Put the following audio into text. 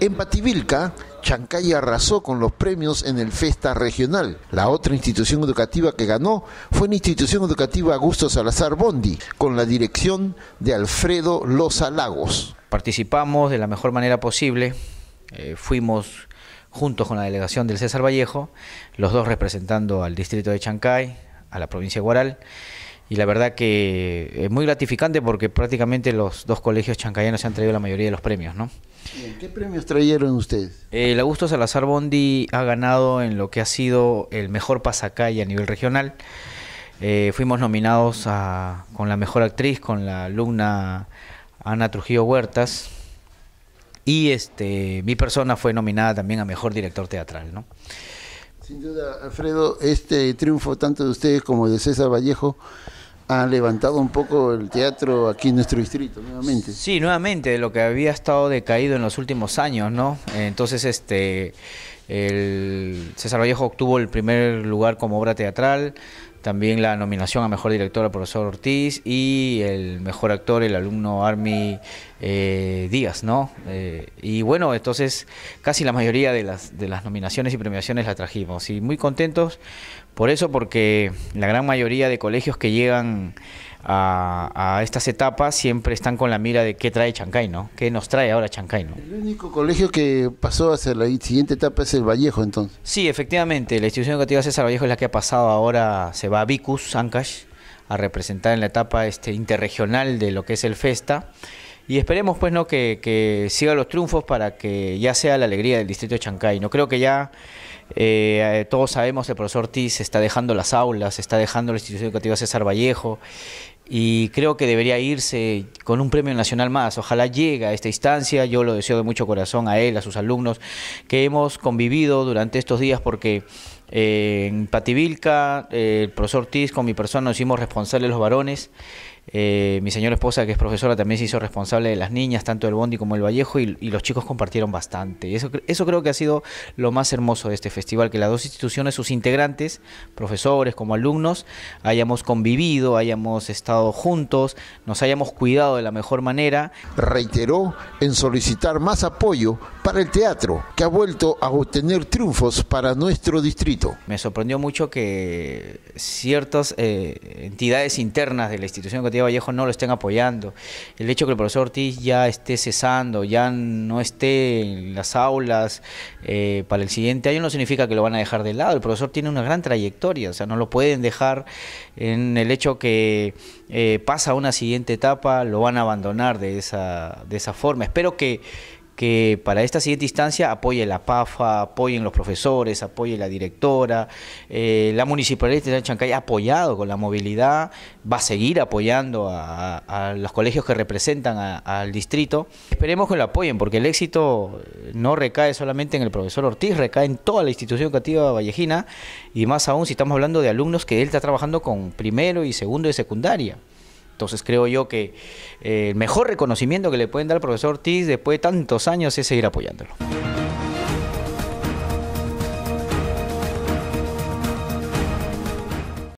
En Pativilca, Chancay arrasó con los premios en el Festa Regional. La otra institución educativa que ganó fue la institución educativa Augusto Salazar Bondi, con la dirección de Alfredo Loza Lagos. Participamos de la mejor manera posible, eh, fuimos juntos con la delegación del César Vallejo, los dos representando al distrito de Chancay, a la provincia de Guaral y la verdad que es eh, muy gratificante porque prácticamente los dos colegios chancayanos se han traído la mayoría de los premios, ¿no? ¿Qué premios trajeron ustedes? El Augusto Salazar Bondi ha ganado en lo que ha sido el mejor pasacalle a nivel regional. Eh, fuimos nominados a, con la mejor actriz, con la alumna Ana Trujillo Huertas. Y este, mi persona fue nominada también a mejor director teatral, ¿no? Sin duda, Alfredo, este triunfo tanto de ustedes como de César Vallejo ha levantado un poco el teatro aquí en nuestro distrito nuevamente. Sí, nuevamente, lo que había estado decaído en los últimos años, ¿no? Entonces, este, el César Vallejo obtuvo el primer lugar como obra teatral, también la nominación a Mejor Director al profesor Ortiz y el Mejor Actor, el alumno Army eh, Díaz, ¿no? Eh, y bueno, entonces casi la mayoría de las, de las nominaciones y premiaciones la trajimos y muy contentos por eso, porque la gran mayoría de colegios que llegan a, estas etapas siempre están con la mira de qué trae Chancay, ¿no? ¿Qué nos trae ahora Chancay, ¿no? El único colegio que pasó ser la siguiente etapa es el Vallejo, entonces. Sí, efectivamente, la institución educativa César Vallejo es la que ha pasado ahora, se va a Vicus, Ancash, a representar en la etapa este, interregional de lo que es el Festa. Y esperemos pues no que, sigan los triunfos para que ya sea la alegría del distrito de Chancay. No creo que ya eh, todos sabemos el profesor Ortiz está dejando las aulas, está dejando la institución educativa César Vallejo y creo que debería irse con un premio nacional más. Ojalá llegue a esta instancia, yo lo deseo de mucho corazón a él, a sus alumnos, que hemos convivido durante estos días porque... Eh, en Pativilca, eh, el profesor Tiz con mi persona nos hicimos responsables de los varones. Eh, mi señora esposa, que es profesora, también se hizo responsable de las niñas, tanto del Bondi como el Vallejo, y, los chicos compartieron bastante. Eso, eso creo que ha sido lo más hermoso de este festival, que las dos instituciones, sus integrantes, profesores como alumnos, hayamos convivido, hayamos estado juntos, nos hayamos cuidado de la mejor manera. Reiteró en solicitar más apoyo para el teatro, que ha vuelto a obtener triunfos para nuestro distrito. Me sorprendió mucho que ciertas eh, entidades internas de la institución educativa Vallejo no lo estén apoyando. El hecho que el profesor Ortiz ya esté cesando, ya no esté en las aulas eh, para el siguiente año, no significa que lo van a dejar de lado. El profesor tiene una gran trayectoria, o sea, no lo pueden dejar en el hecho que eh, pasa a una siguiente etapa, lo van a abandonar de esa, de esa forma. Espero que que para esta siguiente instancia apoye la PAFA, apoyen los profesores, apoye la directora. Eh, la Municipalidad de Chancay ha apoyado con la movilidad, va a seguir apoyando a, los colegios que representan al distrito. Esperemos que lo apoyen, porque el éxito no recae solamente en el profesor Ortiz, recae en toda la institución educativa vallejina y más aún si estamos hablando de alumnos que él está trabajando con primero y segundo de secundaria. Entonces creo yo que eh, el mejor reconocimiento que le pueden dar al profesor Ortiz después de tantos años es seguir apoyándolo.